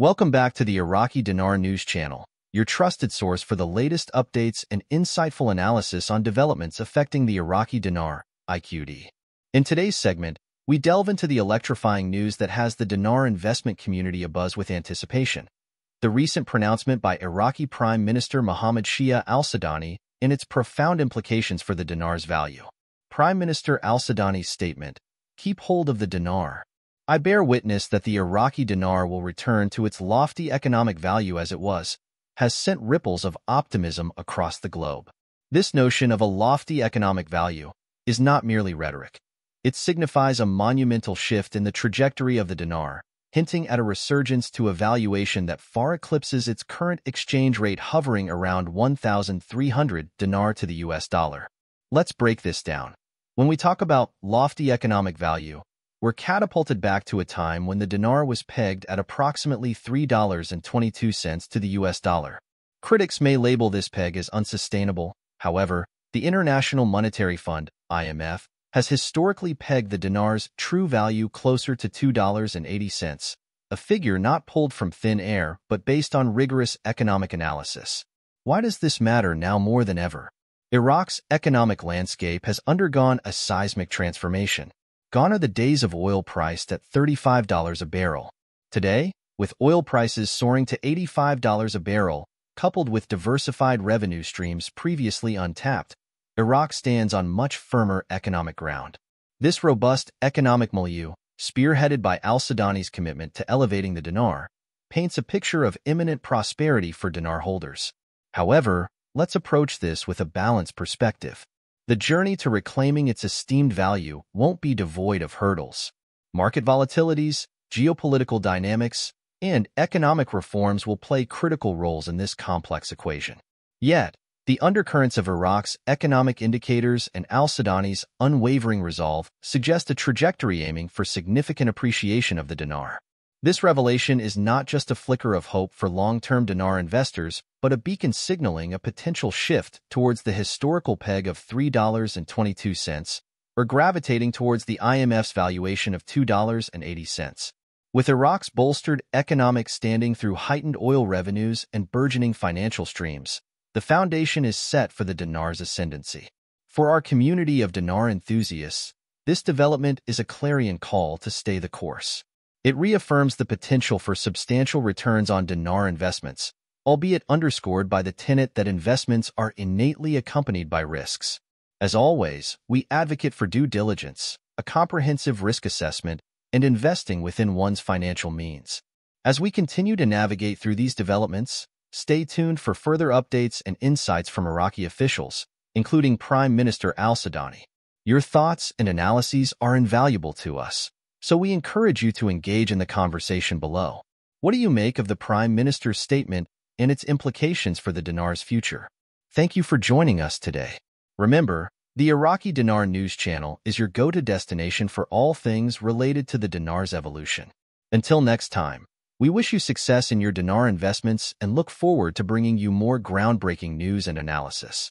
Welcome back to the Iraqi Dinar News Channel, your trusted source for the latest updates and insightful analysis on developments affecting the Iraqi dinar, IQD. In today's segment, we delve into the electrifying news that has the dinar investment community abuzz with anticipation. The recent pronouncement by Iraqi Prime Minister Mohammed Shia al-Sadani and its profound implications for the dinar's value. Prime Minister al-Sadani's statement, keep hold of the dinar, I bear witness that the Iraqi dinar will return to its lofty economic value as it was, has sent ripples of optimism across the globe. This notion of a lofty economic value is not merely rhetoric. It signifies a monumental shift in the trajectory of the dinar, hinting at a resurgence to a valuation that far eclipses its current exchange rate hovering around 1,300 dinar to the US dollar. Let's break this down. When we talk about lofty economic value, we're catapulted back to a time when the dinar was pegged at approximately $3.22 to the US dollar. Critics may label this peg as unsustainable. However, the International Monetary Fund, IMF, has historically pegged the dinar's true value closer to $2.80, a figure not pulled from thin air but based on rigorous economic analysis. Why does this matter now more than ever? Iraq's economic landscape has undergone a seismic transformation. Gone are the days of oil priced at $35 a barrel. Today, with oil prices soaring to $85 a barrel, coupled with diversified revenue streams previously untapped, Iraq stands on much firmer economic ground. This robust economic milieu, spearheaded by al sadanis commitment to elevating the dinar, paints a picture of imminent prosperity for dinar holders. However, let's approach this with a balanced perspective. The journey to reclaiming its esteemed value won't be devoid of hurdles. Market volatilities, geopolitical dynamics, and economic reforms will play critical roles in this complex equation. Yet, the undercurrents of Iraq's economic indicators and Al Sadrani's unwavering resolve suggest a trajectory aiming for significant appreciation of the dinar. This revelation is not just a flicker of hope for long-term dinar investors, but a beacon signaling a potential shift towards the historical peg of $3.22, or gravitating towards the IMF's valuation of $2.80. With Iraq's bolstered economic standing through heightened oil revenues and burgeoning financial streams, the foundation is set for the dinar's ascendancy. For our community of dinar enthusiasts, this development is a clarion call to stay the course. It reaffirms the potential for substantial returns on dinar investments, albeit underscored by the tenet that investments are innately accompanied by risks. As always, we advocate for due diligence, a comprehensive risk assessment, and investing within one's financial means. As we continue to navigate through these developments, stay tuned for further updates and insights from Iraqi officials, including Prime Minister al-Sadani. Your thoughts and analyses are invaluable to us so we encourage you to engage in the conversation below. What do you make of the Prime Minister's statement and its implications for the dinar's future? Thank you for joining us today. Remember, the Iraqi Dinar News Channel is your go-to destination for all things related to the dinar's evolution. Until next time, we wish you success in your dinar investments and look forward to bringing you more groundbreaking news and analysis.